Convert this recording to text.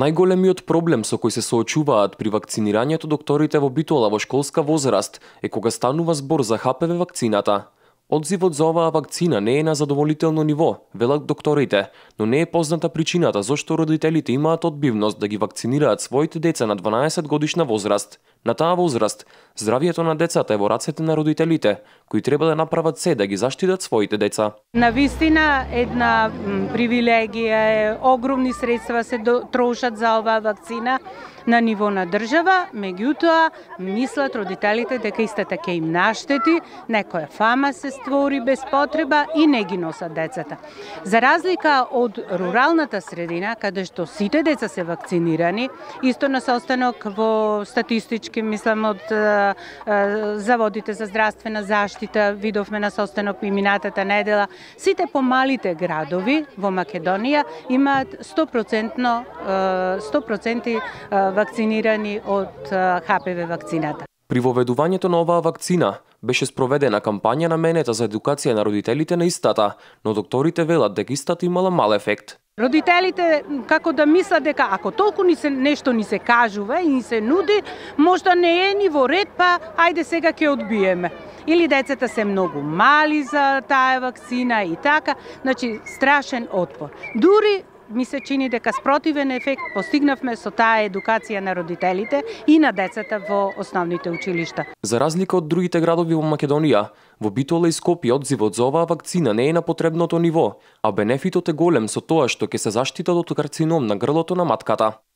Најголемиот проблем со кој се соочуваат при вакцинирањето докторите во Битола во школска возраст е кога станува збор за ХПВ вакцината. Одзивот за оваа вакцина не е на задоволително ниво, велат докторите, но не е позната причината зошто родителите имаат одбивност да ги вакцинираат своите деца на 12 годишна возраст. На таа возраст, здравието на децата е во рацете на родителите, кои треба да направат се да ги заштитат своите деца. На вистина една привилегија е, огромни средства се трошат за оваа вакцина на ниво на држава, меѓутоа мислат родителите дека истата ќе им наштети, некоја фама се створи без потреба и не ги носат децата. За разлика од руралната средина, каде што сите деца се вакцинирани, исто на состанок во статистички поддршки, мислам, од заводите за здравствена заштита, видовме на состанок и минатата недела. Сите помалите градови во Македонија имаат 100%, 100% вакцинирани од ХПВ вакцината. При воведувањето на оваа вакцина беше спроведена кампања на менета за едукација на родителите на истата, но докторите велат дека истата имала мал ефект. Родителите како да мислат дека ако толку ни се нешто ни се кажува и ни се нуди, можда не е ни во ред, па ајде сега ќе одбиеме. Или децата се многу мали за таа вакцина и така, значи страшен отпор. Дури ми се чини дека спротивен ефект постигнавме со таа едукација на родителите и на децата во основните училишта. За разлика од другите градови во Македонија, во Битола и Скопје одзивот за оваа вакцина не е на потребното ниво, а бенефитот е голем со тоа што ќе се заштитат од карцином на грлото на матката.